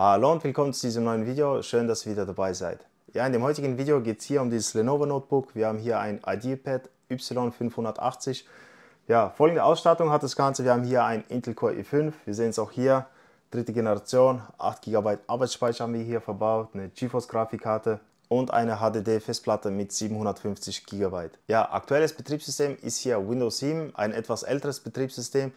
Hallo und willkommen zu diesem neuen Video, schön, dass ihr wieder dabei seid. Ja, in dem heutigen Video geht es hier um dieses Lenovo Notebook. Wir haben hier ein IdeaPad Y580. Ja, folgende Ausstattung hat das Ganze. Wir haben hier ein Intel Core i5, wir sehen es auch hier, dritte Generation, 8 GB Arbeitsspeicher haben wir hier verbaut, eine GeForce Grafikkarte und eine HDD-Festplatte mit 750 GB. Ja, aktuelles Betriebssystem ist hier Windows 7, ein etwas älteres Betriebssystem.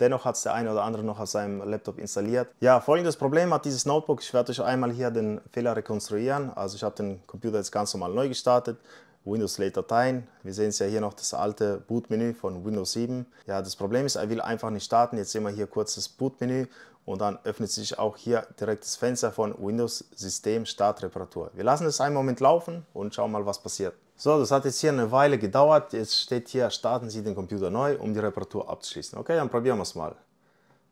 Dennoch hat es der eine oder andere noch auf seinem Laptop installiert. Ja, folgendes Problem hat dieses Notebook. Ich werde euch einmal hier den Fehler rekonstruieren. Also ich habe den Computer jetzt ganz normal neu gestartet. Windows Late Dateien. Wir sehen es ja hier noch das alte Bootmenü von Windows 7. Ja, das Problem ist, er will einfach nicht starten. Jetzt sehen wir hier kurz das Bootmenü und dann öffnet sich auch hier direkt das Fenster von Windows System Startreparatur. Wir lassen es einen Moment laufen und schauen mal, was passiert. So, das hat jetzt hier eine Weile gedauert. Jetzt steht hier, starten Sie den Computer neu, um die Reparatur abzuschließen. Okay, dann probieren wir es mal.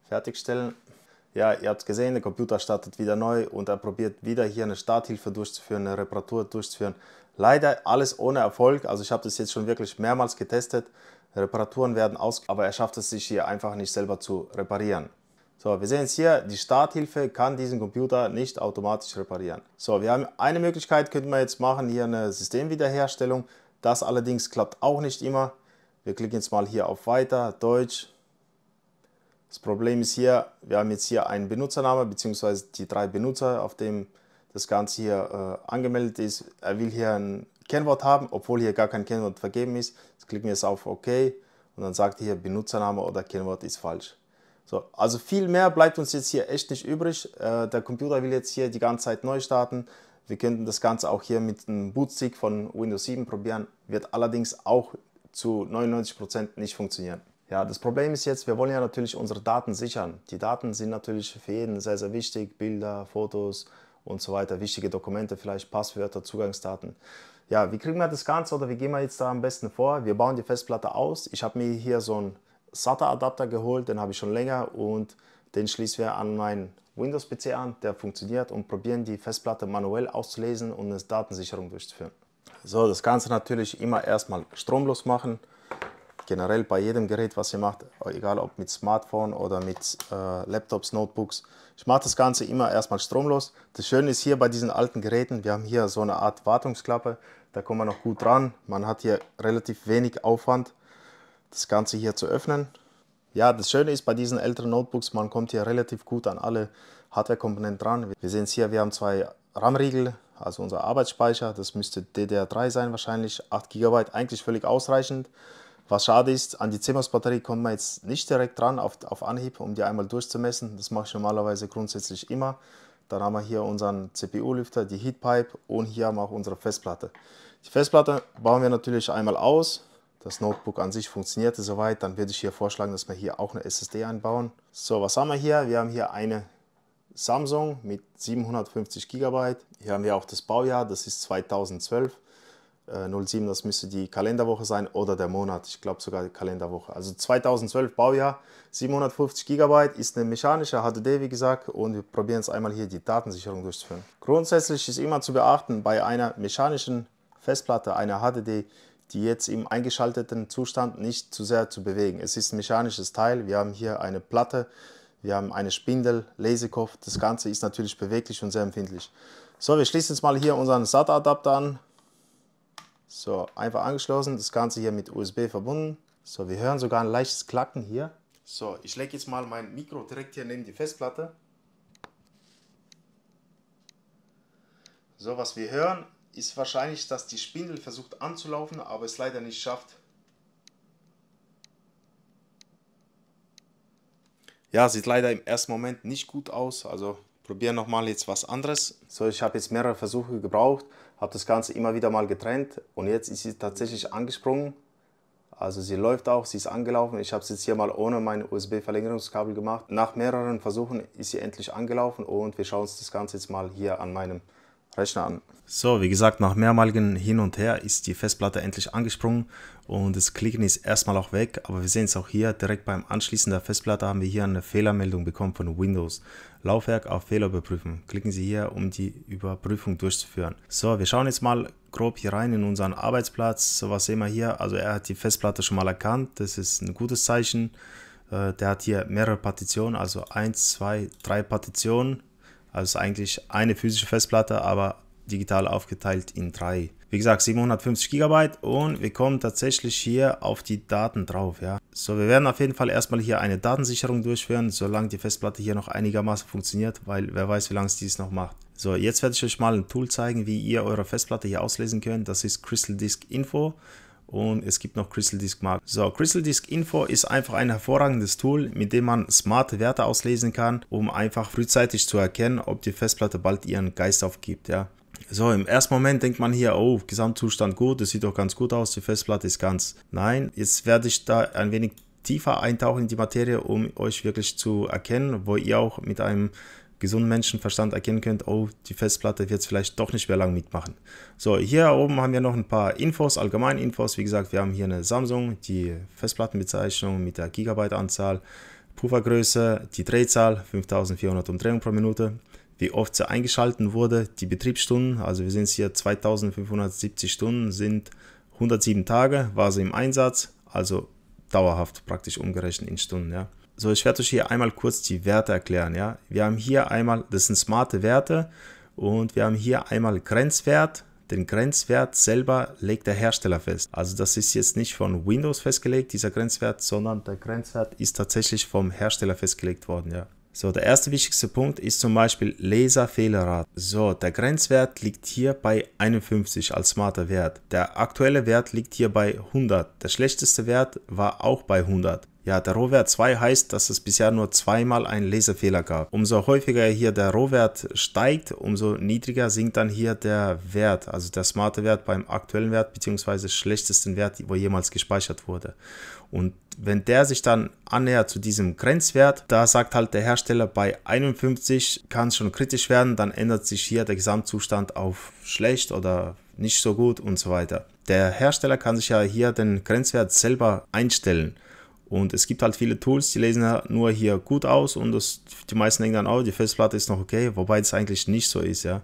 Fertigstellen. Ja, ihr habt gesehen, der Computer startet wieder neu und er probiert wieder hier eine Starthilfe durchzuführen, eine Reparatur durchzuführen. Leider alles ohne Erfolg. Also ich habe das jetzt schon wirklich mehrmals getestet. Reparaturen werden aus, aber er schafft es sich hier einfach nicht selber zu reparieren. So, wir sehen jetzt hier, die Starthilfe kann diesen Computer nicht automatisch reparieren. So, wir haben eine Möglichkeit, könnten wir jetzt machen, hier eine Systemwiederherstellung. Das allerdings klappt auch nicht immer. Wir klicken jetzt mal hier auf Weiter, Deutsch. Das Problem ist hier, wir haben jetzt hier einen Benutzername bzw. die drei Benutzer, auf dem das Ganze hier äh, angemeldet ist. Er will hier ein Kennwort haben, obwohl hier gar kein Kennwort vergeben ist. Jetzt klicken wir jetzt auf OK und dann sagt hier Benutzername oder Kennwort ist falsch. So, also viel mehr bleibt uns jetzt hier echt nicht übrig. Äh, der Computer will jetzt hier die ganze Zeit neu starten. Wir könnten das Ganze auch hier mit einem Bootstick von Windows 7 probieren, wird allerdings auch zu 99% nicht funktionieren. Ja, das Problem ist jetzt, wir wollen ja natürlich unsere Daten sichern. Die Daten sind natürlich für jeden sehr, sehr wichtig. Bilder, Fotos und so weiter, wichtige Dokumente, vielleicht Passwörter, Zugangsdaten. Ja, wie kriegen wir das Ganze oder wie gehen wir jetzt da am besten vor? Wir bauen die Festplatte aus. Ich habe mir hier so ein SATA-Adapter geholt, den habe ich schon länger und den schließen wir an meinen Windows-PC an, der funktioniert und probieren die Festplatte manuell auszulesen und eine Datensicherung durchzuführen. So, das Ganze natürlich immer erstmal stromlos machen. Generell bei jedem Gerät, was ihr macht, egal ob mit Smartphone oder mit äh, Laptops, Notebooks, ich mache das Ganze immer erstmal stromlos. Das Schöne ist hier bei diesen alten Geräten, wir haben hier so eine Art Wartungsklappe, da kommt man noch gut dran. Man hat hier relativ wenig Aufwand das Ganze hier zu öffnen. Ja, das Schöne ist bei diesen älteren Notebooks, man kommt hier relativ gut an alle Hardware-Komponenten dran. Wir sehen es hier, wir haben zwei RAM-Riegel, also unser Arbeitsspeicher. Das müsste DDR3 sein wahrscheinlich, 8 GB, eigentlich völlig ausreichend. Was schade ist, an die CMOS-Batterie kommt man jetzt nicht direkt dran auf, auf Anhieb, um die einmal durchzumessen. Das mache ich normalerweise grundsätzlich immer. Dann haben wir hier unseren CPU-Lüfter, die Heatpipe und hier haben wir auch unsere Festplatte. Die Festplatte bauen wir natürlich einmal aus, das Notebook an sich funktionierte soweit, dann würde ich hier vorschlagen, dass wir hier auch eine SSD einbauen. So, was haben wir hier? Wir haben hier eine Samsung mit 750 GB. Hier haben wir auch das Baujahr, das ist 2012. 07, äh, das müsste die Kalenderwoche sein oder der Monat, ich glaube sogar die Kalenderwoche. Also 2012 Baujahr, 750 GB, ist eine mechanische HDD, wie gesagt, und wir probieren es einmal hier die Datensicherung durchzuführen. Grundsätzlich ist immer zu beachten, bei einer mechanischen Festplatte, einer HDD, die jetzt im eingeschalteten Zustand nicht zu sehr zu bewegen. Es ist ein mechanisches Teil, wir haben hier eine Platte, wir haben eine Spindel, Laserkopf, das Ganze ist natürlich beweglich und sehr empfindlich. So, wir schließen jetzt mal hier unseren SATA-Adapter an. So, einfach angeschlossen, das Ganze hier mit USB verbunden. So, wir hören sogar ein leichtes Klacken hier. So, ich lege jetzt mal mein Mikro direkt hier neben die Festplatte. So, was wir hören, ist wahrscheinlich, dass die Spindel versucht anzulaufen, aber es leider nicht schafft. Ja, sieht leider im ersten Moment nicht gut aus, also probieren noch mal jetzt was anderes. So, ich habe jetzt mehrere Versuche gebraucht, habe das Ganze immer wieder mal getrennt und jetzt ist sie tatsächlich angesprungen. Also sie läuft auch, sie ist angelaufen. Ich habe es jetzt hier mal ohne mein USB-Verlängerungskabel gemacht. Nach mehreren Versuchen ist sie endlich angelaufen und wir schauen uns das Ganze jetzt mal hier an meinem Rechner an. So, wie gesagt, nach mehrmaligen Hin und Her ist die Festplatte endlich angesprungen und das Klicken ist erstmal auch weg, aber wir sehen es auch hier, direkt beim Anschließen der Festplatte haben wir hier eine Fehlermeldung bekommen von Windows. Laufwerk auf Fehler überprüfen. Klicken Sie hier, um die Überprüfung durchzuführen. So, wir schauen jetzt mal grob hier rein in unseren Arbeitsplatz. So, was sehen wir hier? Also er hat die Festplatte schon mal erkannt, das ist ein gutes Zeichen. Äh, der hat hier mehrere Partitionen, also 1, 2, 3 Partitionen also eigentlich eine physische Festplatte, aber digital aufgeteilt in drei. Wie gesagt, 750 GB und wir kommen tatsächlich hier auf die Daten drauf. Ja. So, wir werden auf jeden Fall erstmal hier eine Datensicherung durchführen, solange die Festplatte hier noch einigermaßen funktioniert, weil wer weiß, wie lange es dies noch macht. So, jetzt werde ich euch mal ein Tool zeigen, wie ihr eure Festplatte hier auslesen könnt. Das ist Crystal Disk Info und es gibt noch Crystal Disk Mark. So, Crystal Disk Info ist einfach ein hervorragendes Tool, mit dem man smarte Werte auslesen kann, um einfach frühzeitig zu erkennen, ob die Festplatte bald ihren Geist aufgibt, ja. So, im ersten Moment denkt man hier, oh, Gesamtzustand gut, das sieht doch ganz gut aus, die Festplatte ist ganz. Nein, jetzt werde ich da ein wenig tiefer eintauchen in die Materie, um euch wirklich zu erkennen, wo ihr auch mit einem gesunden Menschenverstand erkennen könnt, oh, die Festplatte wird es vielleicht doch nicht mehr lang mitmachen. So, hier oben haben wir noch ein paar Infos, allgemeine Infos. Wie gesagt, wir haben hier eine Samsung, die Festplattenbezeichnung mit der Gigabyte-Anzahl, Puffergröße, die Drehzahl, 5400 Umdrehungen pro Minute, wie oft sie eingeschalten wurde, die Betriebsstunden, also wir sind hier 2570 Stunden, sind 107 Tage, war sie im Einsatz, also dauerhaft praktisch umgerechnet in Stunden, ja. So, ich werde euch hier einmal kurz die Werte erklären. Ja? Wir haben hier einmal, das sind smarte Werte und wir haben hier einmal Grenzwert. Den Grenzwert selber legt der Hersteller fest. Also das ist jetzt nicht von Windows festgelegt, dieser Grenzwert, sondern der Grenzwert ist tatsächlich vom Hersteller festgelegt worden. Ja? So, der erste wichtigste Punkt ist zum Beispiel Laserfehlerrat. So, der Grenzwert liegt hier bei 51 als smarter Wert. Der aktuelle Wert liegt hier bei 100. Der schlechteste Wert war auch bei 100. Ja, der Rohwert 2 heißt, dass es bisher nur zweimal einen Lesefehler gab. Umso häufiger hier der Rohwert steigt, umso niedriger sinkt dann hier der Wert, also der smarte Wert beim aktuellen Wert bzw. schlechtesten Wert, wo jemals gespeichert wurde. Und wenn der sich dann annähert zu diesem Grenzwert, da sagt halt der Hersteller, bei 51 kann es schon kritisch werden, dann ändert sich hier der Gesamtzustand auf schlecht oder nicht so gut und so weiter. Der Hersteller kann sich ja hier den Grenzwert selber einstellen. Und es gibt halt viele Tools, die lesen nur hier gut aus und das, die meisten denken dann, oh, die Festplatte ist noch okay, wobei es eigentlich nicht so ist, ja.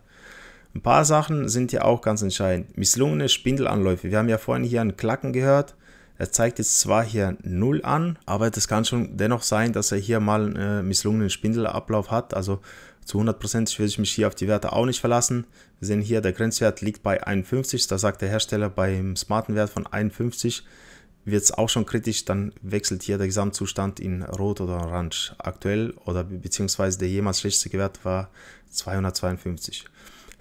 Ein paar Sachen sind hier auch ganz entscheidend. Misslungene Spindelanläufe. Wir haben ja vorhin hier einen Klacken gehört. Er zeigt jetzt zwar hier 0 an, aber das kann schon dennoch sein, dass er hier mal einen äh, misslungenen Spindelablauf hat. Also zu 100% würde ich mich hier auf die Werte auch nicht verlassen. Wir sehen hier, der Grenzwert liegt bei 51. Da sagt der Hersteller beim smarten Wert von 51 wird es auch schon kritisch, dann wechselt hier der Gesamtzustand in Rot oder Orange. Aktuell oder beziehungsweise der jemals schlechteste Wert war 252.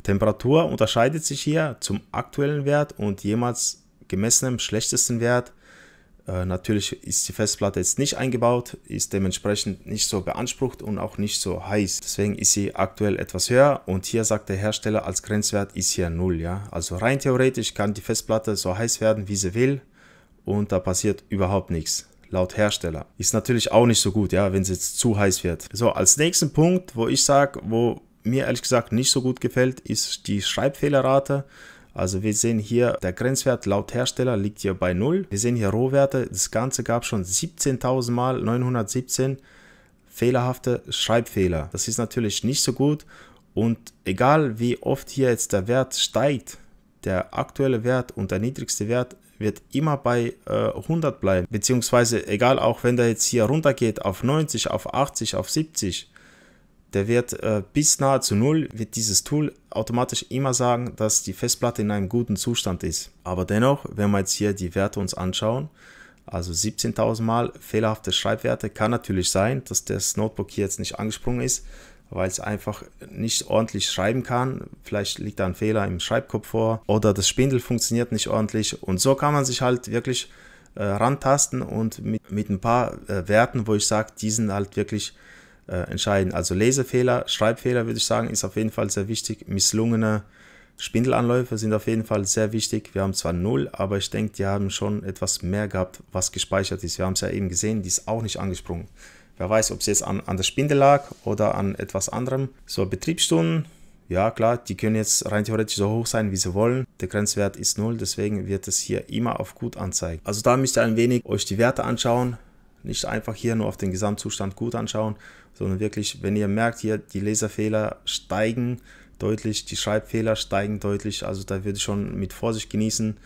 Temperatur unterscheidet sich hier zum aktuellen Wert und jemals gemessenem schlechtesten Wert. Äh, natürlich ist die Festplatte jetzt nicht eingebaut, ist dementsprechend nicht so beansprucht und auch nicht so heiß. Deswegen ist sie aktuell etwas höher und hier sagt der Hersteller als Grenzwert ist hier 0. Ja? Also rein theoretisch kann die Festplatte so heiß werden, wie sie will und da passiert überhaupt nichts. Laut Hersteller. Ist natürlich auch nicht so gut, ja, wenn es jetzt zu heiß wird. So, als nächsten Punkt, wo ich sage, wo mir ehrlich gesagt nicht so gut gefällt, ist die Schreibfehlerrate. Also wir sehen hier, der Grenzwert laut Hersteller liegt hier bei 0. Wir sehen hier Rohwerte. Das Ganze gab schon 17.000 mal 917 fehlerhafte Schreibfehler. Das ist natürlich nicht so gut. Und egal wie oft hier jetzt der Wert steigt, der aktuelle Wert und der niedrigste Wert wird immer bei äh, 100 bleiben. Beziehungsweise egal, auch wenn der jetzt hier runter geht auf 90, auf 80, auf 70, der wird äh, bis nahe zu null, wird dieses Tool automatisch immer sagen, dass die Festplatte in einem guten Zustand ist. Aber dennoch, wenn wir jetzt hier die Werte uns anschauen, also 17.000 Mal fehlerhafte Schreibwerte, kann natürlich sein, dass das Notebook hier jetzt nicht angesprungen ist weil es einfach nicht ordentlich schreiben kann. Vielleicht liegt da ein Fehler im Schreibkopf vor oder das Spindel funktioniert nicht ordentlich. Und so kann man sich halt wirklich äh, rantasten und mit, mit ein paar äh, Werten, wo ich sage, die sind halt wirklich äh, entscheidend. Also Lesefehler, Schreibfehler würde ich sagen, ist auf jeden Fall sehr wichtig. Misslungene Spindelanläufe sind auf jeden Fall sehr wichtig. Wir haben zwar null, aber ich denke, die haben schon etwas mehr gehabt, was gespeichert ist. Wir haben es ja eben gesehen, die ist auch nicht angesprungen. Wer weiß, ob es jetzt an, an der Spindel lag oder an etwas anderem. So, Betriebsstunden, ja klar, die können jetzt rein theoretisch so hoch sein, wie sie wollen. Der Grenzwert ist 0, deswegen wird es hier immer auf gut anzeigen. Also da müsst ihr ein wenig euch die Werte anschauen. Nicht einfach hier nur auf den Gesamtzustand gut anschauen, sondern wirklich, wenn ihr merkt, hier die Leserfehler steigen deutlich, die Schreibfehler steigen deutlich. Also da würde ich schon mit Vorsicht genießen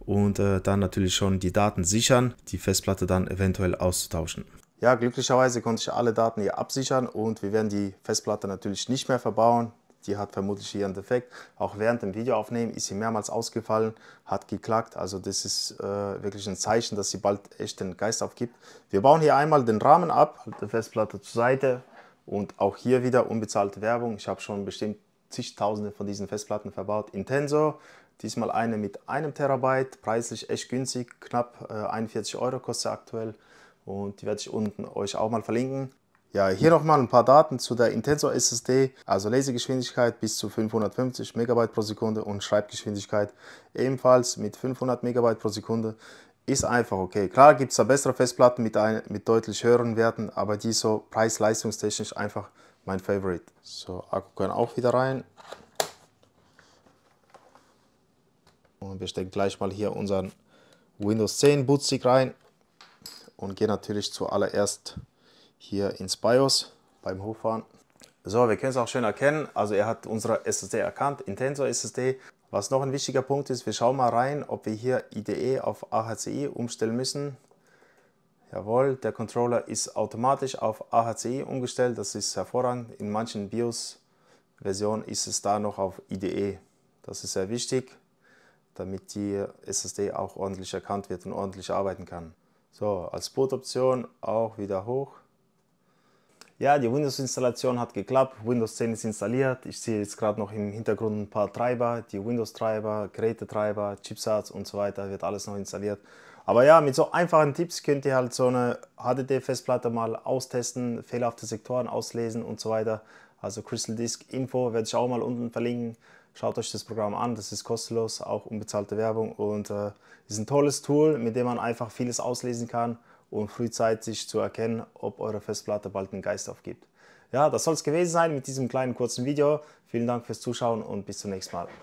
und äh, dann natürlich schon die Daten sichern, die Festplatte dann eventuell auszutauschen. Ja, glücklicherweise konnte ich alle Daten hier absichern und wir werden die Festplatte natürlich nicht mehr verbauen. Die hat vermutlich ihren Defekt. Auch während dem Videoaufnehmen ist sie mehrmals ausgefallen, hat geklagt. Also das ist äh, wirklich ein Zeichen, dass sie bald echt den Geist aufgibt. Wir bauen hier einmal den Rahmen ab, halt die Festplatte zur Seite und auch hier wieder unbezahlte Werbung. Ich habe schon bestimmt zigtausende von diesen Festplatten verbaut. Intensor, diesmal eine mit einem Terabyte, preislich echt günstig, knapp äh, 41 Euro kostet aktuell und die werde ich unten euch auch mal verlinken. Ja, hier nochmal ein paar Daten zu der Intensor SSD, also Lesegeschwindigkeit bis zu 550 MB pro Sekunde und Schreibgeschwindigkeit ebenfalls mit 500 MB pro Sekunde ist einfach okay. Klar gibt es da bessere Festplatten mit, ein, mit deutlich höheren Werten, aber die so preis-leistungstechnisch einfach mein Favorite. So, Akku kann auch wieder rein. Und wir stecken gleich mal hier unseren Windows 10 Bootstick rein und gehe natürlich zuallererst hier ins BIOS beim Hochfahren. So, wir können es auch schön erkennen. Also er hat unsere SSD erkannt, Intensor SSD. Was noch ein wichtiger Punkt ist, wir schauen mal rein, ob wir hier IDE auf AHCI umstellen müssen. Jawohl, der Controller ist automatisch auf AHCI umgestellt. Das ist hervorragend. In manchen BIOS-Versionen ist es da noch auf IDE. Das ist sehr wichtig, damit die SSD auch ordentlich erkannt wird und ordentlich arbeiten kann. So, als Bootoption auch wieder hoch. Ja, die Windows-Installation hat geklappt. Windows 10 ist installiert. Ich sehe jetzt gerade noch im Hintergrund ein paar Treiber, die Windows-Treiber, Gerätetreiber, Chipsatz und so weiter, wird alles noch installiert. Aber ja, mit so einfachen Tipps könnt ihr halt so eine HDD-Festplatte mal austesten, fehlerhafte Sektoren auslesen und so weiter. Also Crystal Disk Info werde ich auch mal unten verlinken. Schaut euch das Programm an, das ist kostenlos, auch unbezahlte Werbung und äh, ist ein tolles Tool, mit dem man einfach vieles auslesen kann und frühzeitig zu erkennen, ob eure Festplatte bald einen Geist aufgibt. Ja, das soll es gewesen sein mit diesem kleinen kurzen Video. Vielen Dank fürs Zuschauen und bis zum nächsten Mal.